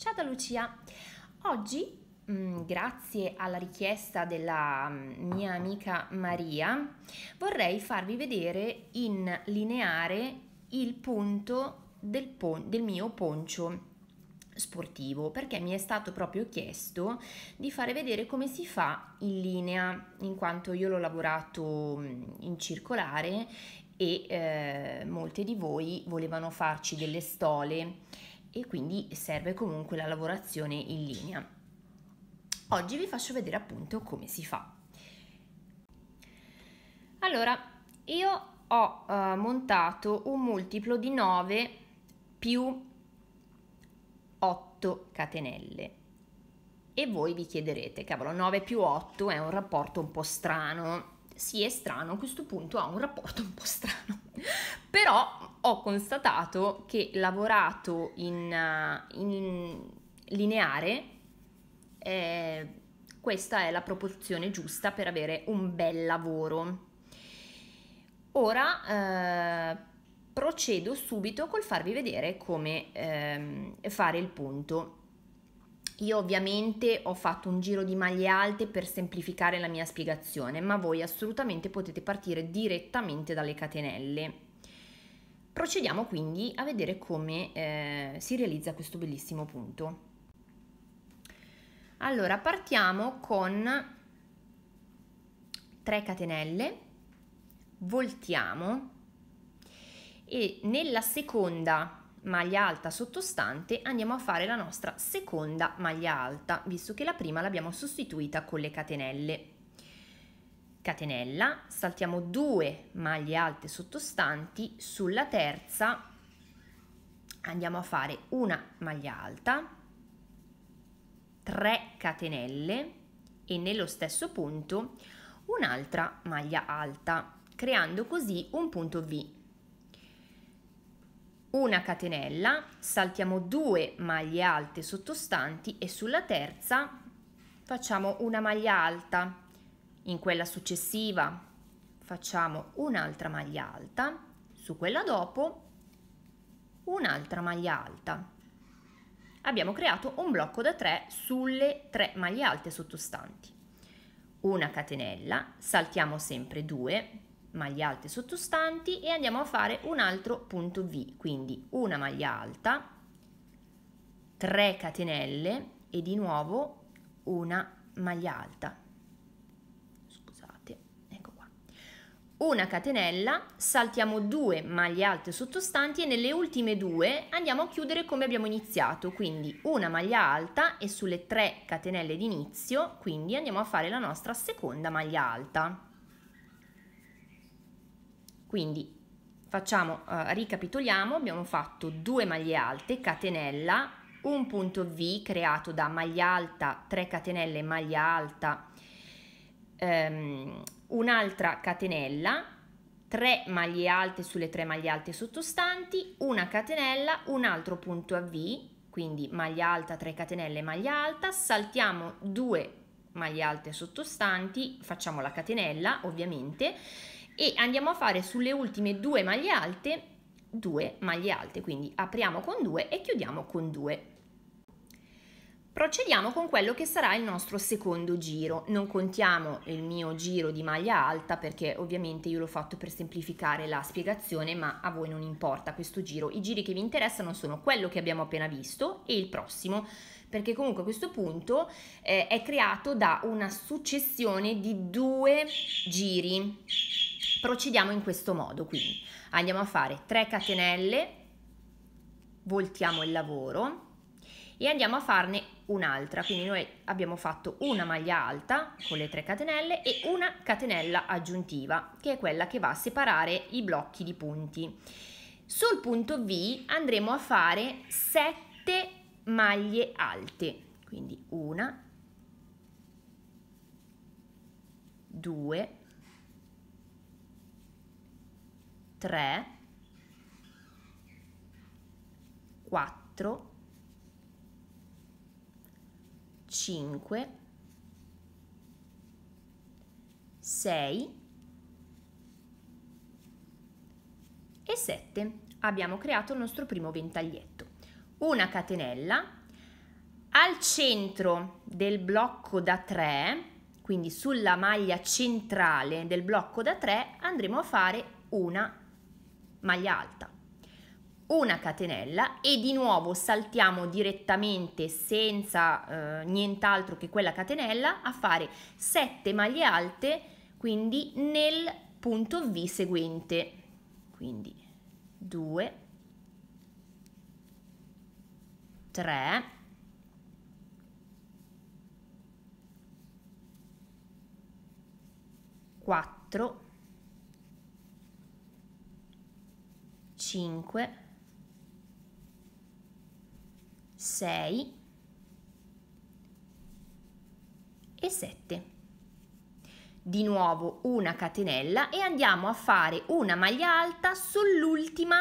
Ciao da Lucia! Oggi, mm, grazie alla richiesta della mm, mia amica Maria, vorrei farvi vedere in lineare il punto del, pon del mio poncio sportivo perché mi è stato proprio chiesto di fare vedere come si fa in linea in quanto io l'ho lavorato mm, in circolare e eh, molte di voi volevano farci delle stole e quindi serve comunque la lavorazione in linea. Oggi vi faccio vedere appunto come si fa. Allora, io ho eh, montato un multiplo di 9 più 8 catenelle. E voi vi chiederete, cavolo, 9 più 8 è un rapporto un po' strano. Sì, è strano, a questo punto ha un rapporto un po' strano. Però ho constatato che lavorato in, in lineare, eh, questa è la proporzione giusta per avere un bel lavoro. Ora eh, procedo subito col farvi vedere come eh, fare il punto. Io ovviamente ho fatto un giro di maglie alte per semplificare la mia spiegazione, ma voi assolutamente potete partire direttamente dalle catenelle. Procediamo quindi a vedere come eh, si realizza questo bellissimo punto. Allora, partiamo con 3 catenelle, voltiamo e nella seconda maglia alta sottostante andiamo a fare la nostra seconda maglia alta visto che la prima l'abbiamo sostituita con le catenelle catenella saltiamo due maglie alte sottostanti sulla terza andiamo a fare una maglia alta 3 catenelle e nello stesso punto un'altra maglia alta creando così un punto V una catenella, saltiamo due maglie alte sottostanti e sulla terza facciamo una maglia alta, in quella successiva facciamo un'altra maglia alta, su quella dopo un'altra maglia alta. Abbiamo creato un blocco da 3 sulle 3 maglie alte sottostanti. Una catenella, saltiamo sempre 2, maglie alte sottostanti e andiamo a fare un altro punto V, quindi una maglia alta, 3 catenelle e di nuovo una maglia alta. Scusate, ecco qua. Una catenella, saltiamo due maglie alte sottostanti e nelle ultime due andiamo a chiudere come abbiamo iniziato, quindi una maglia alta e sulle 3 catenelle d'inizio, quindi andiamo a fare la nostra seconda maglia alta. Quindi facciamo, eh, ricapitoliamo, abbiamo fatto due maglie alte, catenella, un punto V creato da maglia alta, 3 catenelle, maglia alta, ehm, un'altra catenella, 3 maglie alte sulle 3 maglie alte sottostanti, una catenella, un altro punto a V, quindi maglia alta, 3 catenelle, maglia alta, saltiamo 2 maglie alte sottostanti, facciamo la catenella ovviamente, e andiamo a fare sulle ultime due maglie alte due maglie alte quindi apriamo con 2 e chiudiamo con 2 procediamo con quello che sarà il nostro secondo giro non contiamo il mio giro di maglia alta perché ovviamente io l'ho fatto per semplificare la spiegazione ma a voi non importa questo giro i giri che vi interessano sono quello che abbiamo appena visto e il prossimo perché comunque questo punto eh, è creato da una successione di due giri Procediamo in questo modo, quindi andiamo a fare 3 catenelle, voltiamo il lavoro e andiamo a farne un'altra, quindi noi abbiamo fatto una maglia alta con le 3 catenelle e una catenella aggiuntiva, che è quella che va a separare i blocchi di punti. Sul punto V andremo a fare 7 maglie alte, quindi una, due, 3, 4, 5, 6 e 7. Abbiamo creato il nostro primo ventaglietto. Una catenella al centro del blocco da 3, quindi sulla maglia centrale del blocco da 3, andremo a fare una maglia alta una catenella e di nuovo saltiamo direttamente senza eh, nient'altro che quella catenella a fare 7 maglie alte quindi nel punto V seguente quindi 2 3 4 5, 6 e 7. Di nuovo una catenella e andiamo a fare una maglia alta sull'ultima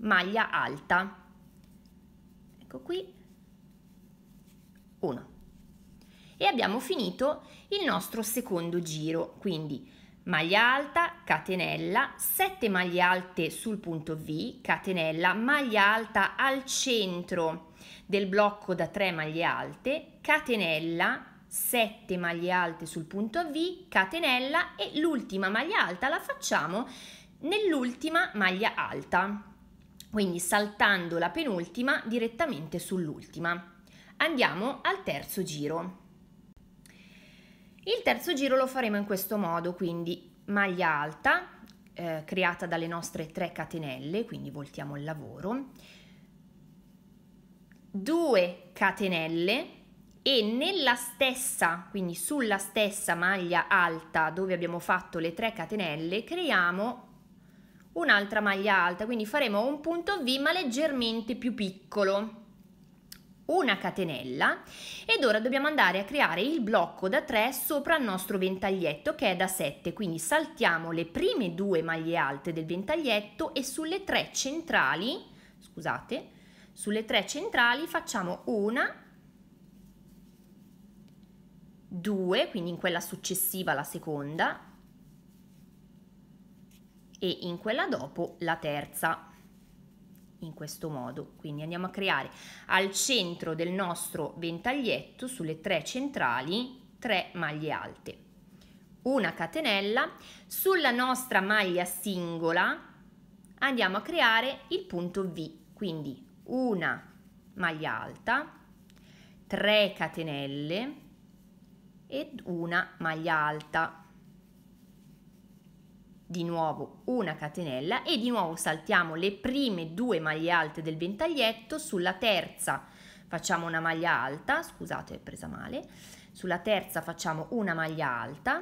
maglia alta. Ecco qui, 1. E abbiamo finito il nostro secondo giro, quindi maglia alta, catenella, 7 maglie alte sul punto V, catenella, maglia alta al centro del blocco da 3 maglie alte, catenella, 7 maglie alte sul punto V, catenella e l'ultima maglia alta la facciamo nell'ultima maglia alta, quindi saltando la penultima direttamente sull'ultima. Andiamo al terzo giro. Il terzo giro lo faremo in questo modo, quindi maglia alta eh, creata dalle nostre 3 catenelle, quindi voltiamo il lavoro, 2 catenelle e nella stessa, quindi sulla stessa maglia alta dove abbiamo fatto le 3 catenelle, creiamo un'altra maglia alta, quindi faremo un punto V ma leggermente più piccolo una catenella ed ora dobbiamo andare a creare il blocco da 3 sopra il nostro ventaglietto che è da 7 quindi saltiamo le prime due maglie alte del ventaglietto e sulle tre centrali scusate sulle tre centrali facciamo una 2 quindi in quella successiva la seconda e in quella dopo la terza in questo modo. Quindi andiamo a creare al centro del nostro ventaglietto, sulle tre centrali, 3 maglie alte. Una catenella, sulla nostra maglia singola andiamo a creare il punto V, quindi una maglia alta, 3 catenelle ed una maglia alta di nuovo una catenella e di nuovo saltiamo le prime due maglie alte del ventaglietto sulla terza facciamo una maglia alta scusate ho presa male sulla terza facciamo una maglia alta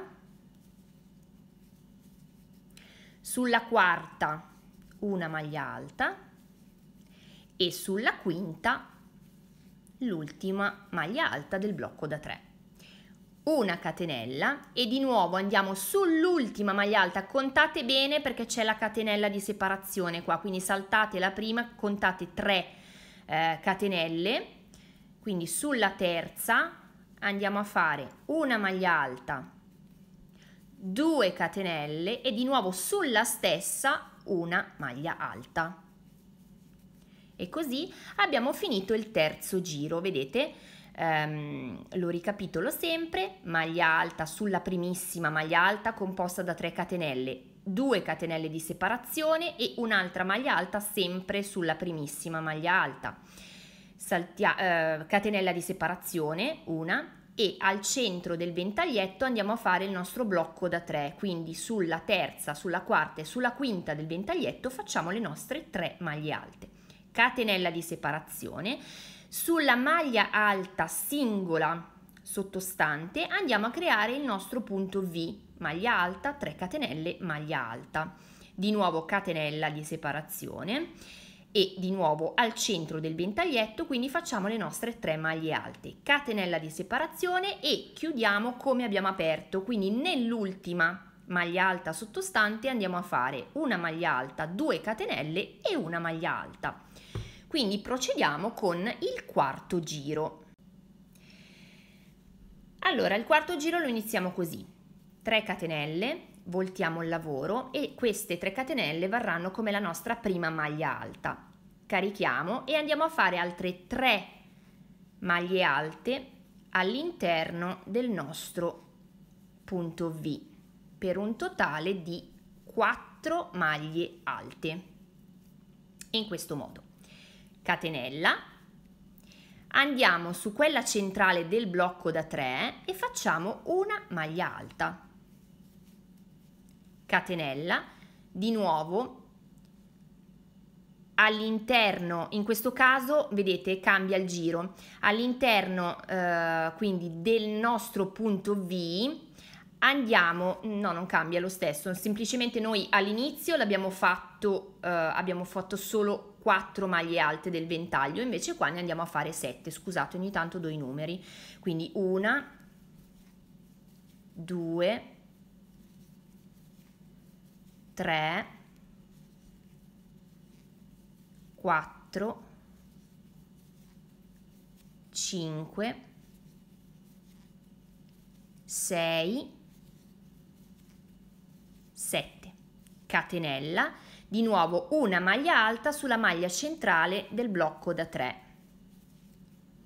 sulla quarta una maglia alta e sulla quinta l'ultima maglia alta del blocco da 3 una catenella e di nuovo andiamo sull'ultima maglia alta contate bene perché c'è la catenella di separazione qua quindi saltate la prima contate 3 eh, catenelle quindi sulla terza andiamo a fare una maglia alta 2 catenelle e di nuovo sulla stessa una maglia alta e così abbiamo finito il terzo giro vedete ehm, lo ricapitolo sempre, maglia alta sulla primissima maglia alta composta da 3 catenelle, 2 catenelle di separazione e un'altra maglia alta sempre sulla primissima maglia alta. Saltia, eh, catenella di separazione, una, e al centro del ventaglietto andiamo a fare il nostro blocco da 3, quindi sulla terza, sulla quarta e sulla quinta del ventaglietto facciamo le nostre 3 maglie alte. Catenella di separazione, sulla maglia alta singola sottostante andiamo a creare il nostro punto V, maglia alta, 3 catenelle, maglia alta. Di nuovo catenella di separazione e di nuovo al centro del ventaglietto, quindi facciamo le nostre tre maglie alte, catenella di separazione e chiudiamo come abbiamo aperto, quindi nell'ultima maglia alta sottostante andiamo a fare una maglia alta, 2 catenelle e una maglia alta quindi procediamo con il quarto giro. Allora, il quarto giro lo iniziamo così. 3 catenelle, voltiamo il lavoro e queste 3 catenelle varranno come la nostra prima maglia alta. Carichiamo e andiamo a fare altre 3 maglie alte all'interno del nostro punto V per un totale di 4 maglie alte in questo modo catenella, andiamo su quella centrale del blocco da 3 e facciamo una maglia alta, catenella, di nuovo all'interno, in questo caso vedete cambia il giro, all'interno eh, quindi del nostro punto V andiamo, no non cambia lo stesso, semplicemente noi all'inizio l'abbiamo fatto, eh, abbiamo fatto solo 4 maglie alte del ventaglio, invece qua ne andiamo a fare 7, scusate ogni tanto do i numeri, quindi una 2, 3, 4, 5, 6, 7. Catenella, di nuovo una maglia alta sulla maglia centrale del blocco da 3.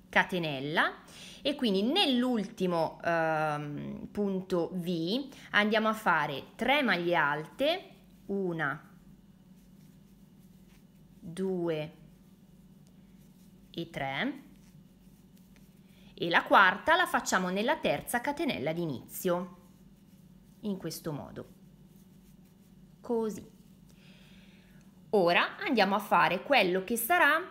Catenella e quindi nell'ultimo eh, punto V andiamo a fare 3 maglie alte, 1, 2 e 3 e la quarta la facciamo nella terza catenella d'inizio in questo modo così. Ora andiamo a fare quello che sarà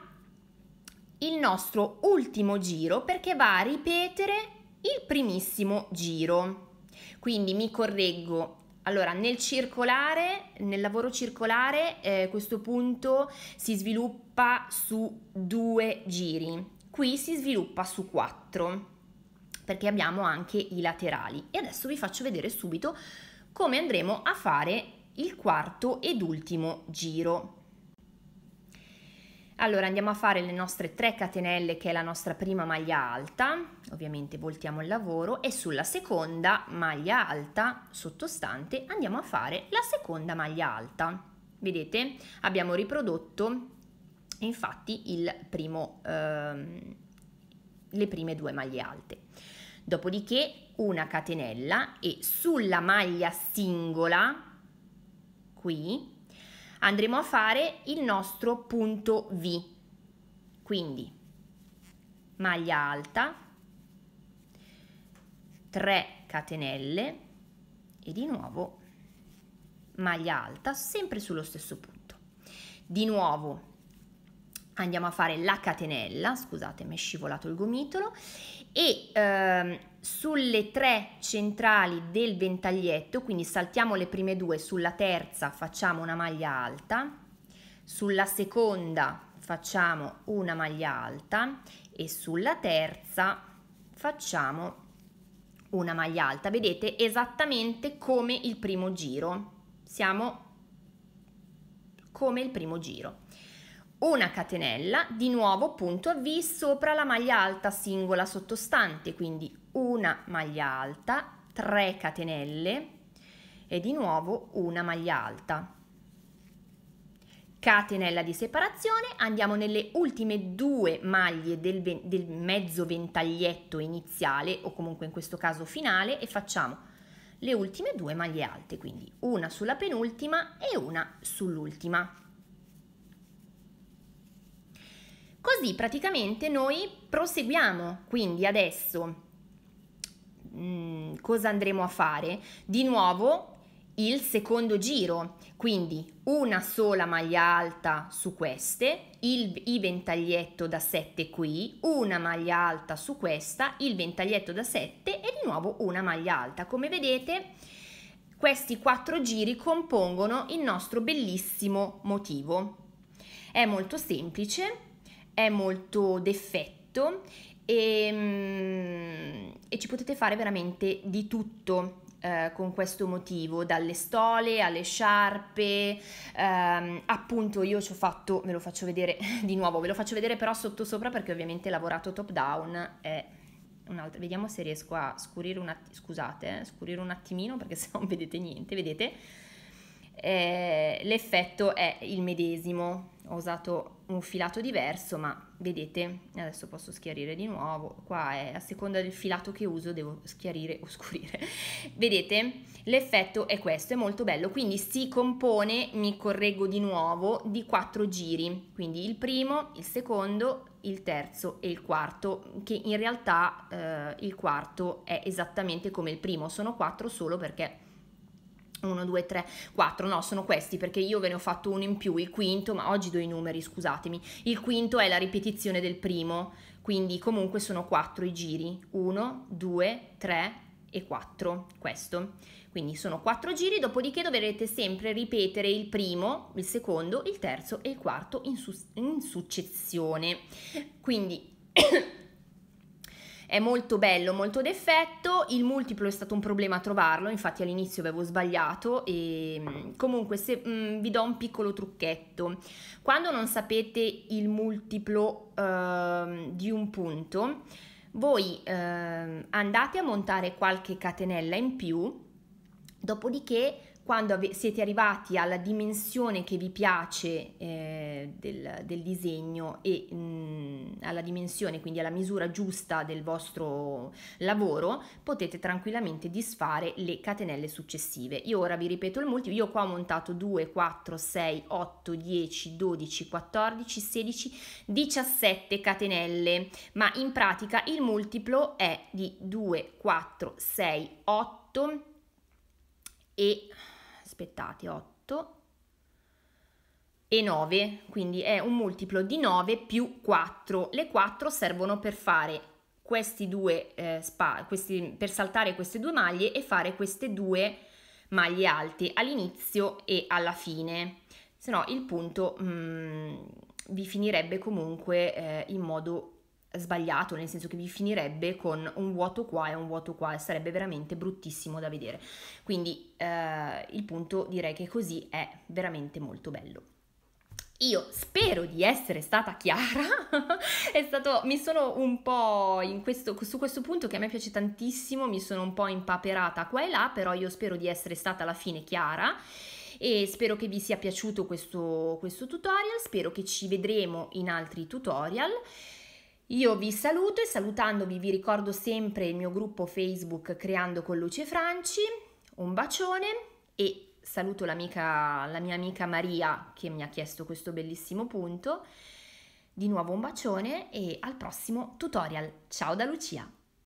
il nostro ultimo giro perché va a ripetere il primissimo giro. Quindi mi correggo. Allora, nel circolare, nel lavoro circolare, eh, questo punto si sviluppa su due giri. Qui si sviluppa su quattro, perché abbiamo anche i laterali. E adesso vi faccio vedere subito come andremo a fare il quarto ed ultimo giro. Allora andiamo a fare le nostre 3 catenelle che è la nostra prima maglia alta, ovviamente voltiamo il lavoro e sulla seconda maglia alta sottostante andiamo a fare la seconda maglia alta. Vedete? Abbiamo riprodotto infatti primo, ehm, le prime due maglie alte. Dopodiché una catenella e sulla maglia singola qui, andremo a fare il nostro punto V. Quindi maglia alta, 3 catenelle e di nuovo maglia alta sempre sullo stesso punto. Di nuovo andiamo a fare la catenella, scusate mi è scivolato il gomitolo, e ehm, sulle tre centrali del ventaglietto, quindi saltiamo le prime due, sulla terza facciamo una maglia alta, sulla seconda facciamo una maglia alta e sulla terza facciamo una maglia alta, vedete esattamente come il primo giro, siamo come il primo giro una catenella, di nuovo punto a V sopra la maglia alta singola sottostante, quindi una maglia alta, 3 catenelle e di nuovo una maglia alta. Catenella di separazione, andiamo nelle ultime due maglie del, del mezzo ventaglietto iniziale o comunque in questo caso finale e facciamo le ultime due maglie alte, quindi una sulla penultima e una sull'ultima. Così praticamente noi proseguiamo, quindi adesso mh, mm, cosa andremo a fare? Di nuovo il secondo giro, quindi una sola maglia alta su queste, il, il, ventaglietto da 7 qui, una maglia alta su questa, il ventaglietto da 7 e di nuovo una maglia alta. Come vedete questi quattro giri compongono il nostro bellissimo motivo. È molto semplice è molto d'effetto e, mm, e ci potete fare veramente di tutto eh, con questo motivo, dalle stole alle sciarpe, ehm, appunto io ci ho fatto, ve lo faccio vedere di nuovo, ve lo faccio vedere però sotto sopra perché ovviamente lavorato top down è un'altra, vediamo se riesco a scurire un, attimo, scusate, eh, scurire un attimino perché se non vedete niente, vedete, eh, l'effetto è il medesimo, ho usato un filato diverso ma vedete adesso posso schiarire di nuovo qua è a seconda del filato che uso devo schiarire o scurire vedete l'effetto è questo è molto bello quindi si compone mi correggo di nuovo di quattro giri quindi il primo il secondo il terzo e il quarto che in realtà eh, il quarto è esattamente come il primo sono quattro solo perché 1, 2, 3, 4, no, sono questi perché io ve ne ho fatto uno in più, il quinto, ma oggi do i numeri, scusatemi, il quinto è la ripetizione del primo, quindi comunque sono 4 i giri, 1, 2, 3 e 4, questo. Quindi sono 4 giri, dopodiché dovrete sempre ripetere il primo, il secondo, il terzo e il quarto in, su in successione. Quindi è molto bello, molto d'effetto, il multiplo è stato un problema a trovarlo, infatti all'inizio avevo sbagliato e mm, comunque se, mh, mm, vi do un piccolo trucchetto. Quando non sapete il multiplo eh, di un punto, voi eh, andate a montare qualche catenella in più, dopodiché quando siete arrivati alla dimensione che vi piace eh, del, del, disegno e mh, mm, alla dimensione, quindi alla misura giusta del vostro lavoro, potete tranquillamente disfare le catenelle successive. Io ora vi ripeto il multiplo, io qua ho montato 2, 4, 6, 8, 10, 12, 14, 16, 17 catenelle, ma in pratica il multiplo è di 2, 4, 6, 8 e aspettate, 8 e 9, quindi è un multiplo di 9 più 4. Le 4 servono per fare questi due eh, spa, questi, per saltare queste due maglie e fare queste due maglie alte all'inizio e alla fine. Se no il punto mh, mm, vi finirebbe comunque eh, in modo sbagliato, nel senso che vi finirebbe con un vuoto qua e un vuoto qua e sarebbe veramente bruttissimo da vedere. Quindi eh, il punto direi che così è veramente molto bello. Io spero di essere stata chiara, è stato, mi sono un po' questo, su questo punto che a me piace tantissimo, mi sono un po' impaperata qua e là, però io spero di essere stata alla fine chiara e spero che vi sia piaciuto questo, questo tutorial, spero che ci vedremo in altri tutorial. Io vi saluto e salutandovi vi ricordo sempre il mio gruppo Facebook Creando con Luce Franci, un bacione e saluto l'amica, la mia amica Maria che mi ha chiesto questo bellissimo punto. Di nuovo un bacione e al prossimo tutorial. Ciao da Lucia!